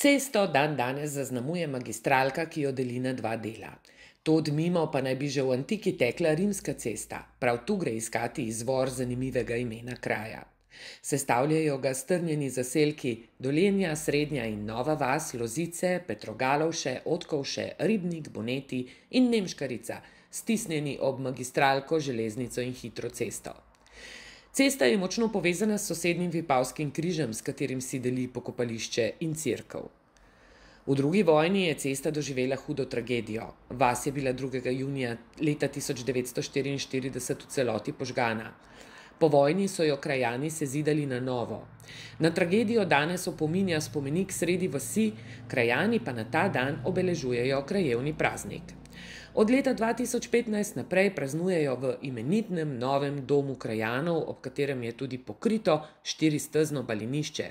Cesto dan danes zaznamuje magistralka, ki jo deli na dva dela. To odmimo pa naj bi že v antiki tekla rimska cesta, prav tu gre iskati izvor zanimivega imena kraja. Sestavljajo ga strnjeni zaselki Dolenja, Srednja in Nova vas, Lozice, Petrogalovše, Otkovše, Ribnik, Boneti in Nemškarica, stisnjeni ob magistralko, železnico in hitro cesto. Cesta je močno povezana s sosednjim Vipavskim križem, s katerim si deli pokopališče in crkv. V drugi vojni je cesta doživela hudo tragedijo. Vas je bila 2. junija leta 1944 v celoti požgana. Po vojni so jo krajani sezidali na novo. Na tragedijo danes opominja spomenik sredi vasi, krajani pa na ta dan obeležujejo krajevni praznik od leta 2015 naprej praznujejo v imenitnem novem domu krajanov, ob katerem je tudi pokrito štiristezno balinišče.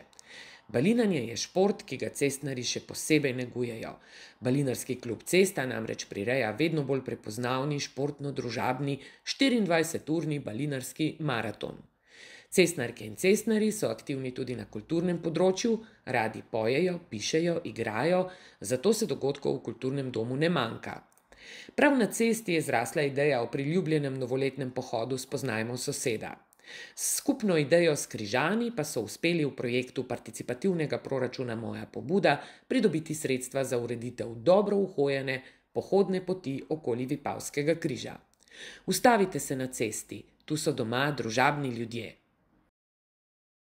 Balinanje je šport, ki ga cestnari še posebej negujejo. Balinarski klub Cesta namreč prireja vedno bolj prepoznavni športno-družabni 24-urni balinarski maraton. Cestnarke in cestnari so aktivni tudi na kulturnem področju, radi pojejo, pišejo, igrajo, zato se dogodkov v kulturnem domu ne manjka. Prav na cesti je zrasla ideja o priljubljenem novoletnem pohodu Spoznajmo soseda. S skupno idejo s Križani pa so uspeli v projektu participativnega proračuna Moja pobuda pridobiti sredstva za ureditev dobro uhojene pohodne poti okoli Vipavskega križa. Ustavite se na cesti, tu so doma družabni ljudje.